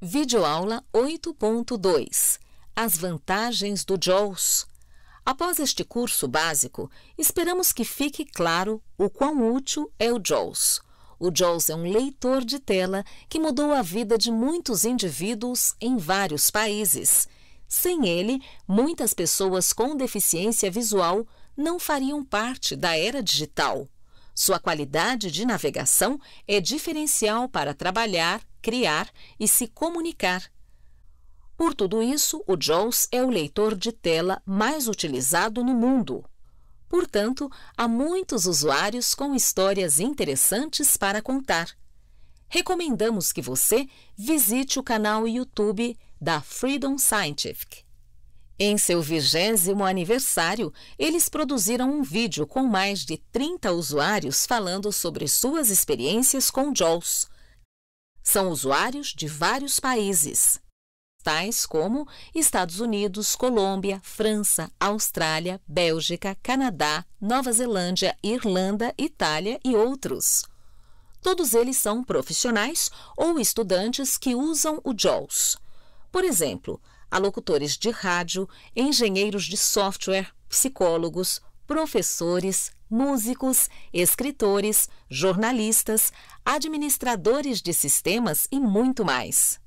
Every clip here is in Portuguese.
Videoaula 8.2 As vantagens do JAWS. Após este curso básico, esperamos que fique claro o quão útil é o JAWS. O JAWS é um leitor de tela que mudou a vida de muitos indivíduos em vários países. Sem ele, muitas pessoas com deficiência visual não fariam parte da era digital. Sua qualidade de navegação é diferencial para trabalhar, criar e se comunicar. Por tudo isso, o JAWS é o leitor de tela mais utilizado no mundo. Portanto, há muitos usuários com histórias interessantes para contar. Recomendamos que você visite o canal YouTube da Freedom Scientific. Em seu vigésimo aniversário, eles produziram um vídeo com mais de 30 usuários falando sobre suas experiências com JAWS. São usuários de vários países, tais como Estados Unidos, Colômbia, França, Austrália, Bélgica, Canadá, Nova Zelândia, Irlanda, Itália e outros. Todos eles são profissionais ou estudantes que usam o JAWS. Por exemplo, a locutores de rádio, engenheiros de software, psicólogos, professores, músicos, escritores, jornalistas, administradores de sistemas e muito mais.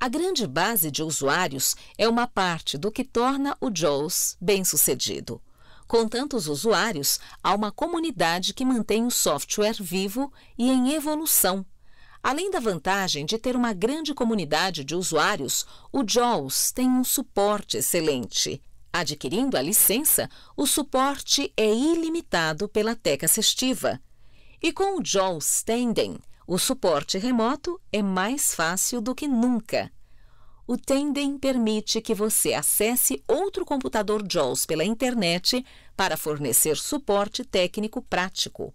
A grande base de usuários é uma parte do que torna o JAWS bem-sucedido. Com tantos usuários, há uma comunidade que mantém o software vivo e em evolução Além da vantagem de ter uma grande comunidade de usuários, o JAWS tem um suporte excelente. Adquirindo a licença, o suporte é ilimitado pela Teca Assistiva. E com o JAWS Tandem, o suporte remoto é mais fácil do que nunca. O Tandem permite que você acesse outro computador JAWS pela internet para fornecer suporte técnico prático.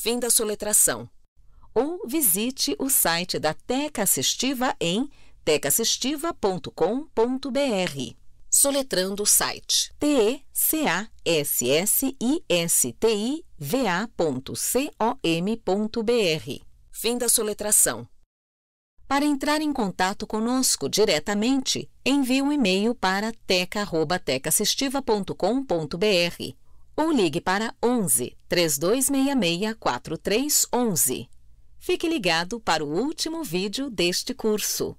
Fim da soletração. Ou visite o site da Teca Assistiva em tecaassistiva.com.br. Soletrando o site t-e-c-a-s-s-i-s-t-i-v-a.com.br. Fim da soletração. Para entrar em contato conosco diretamente, envie um e-mail para teca.tecassistiva.com.br ou ligue para 11 3266 4311. Fique ligado para o último vídeo deste curso.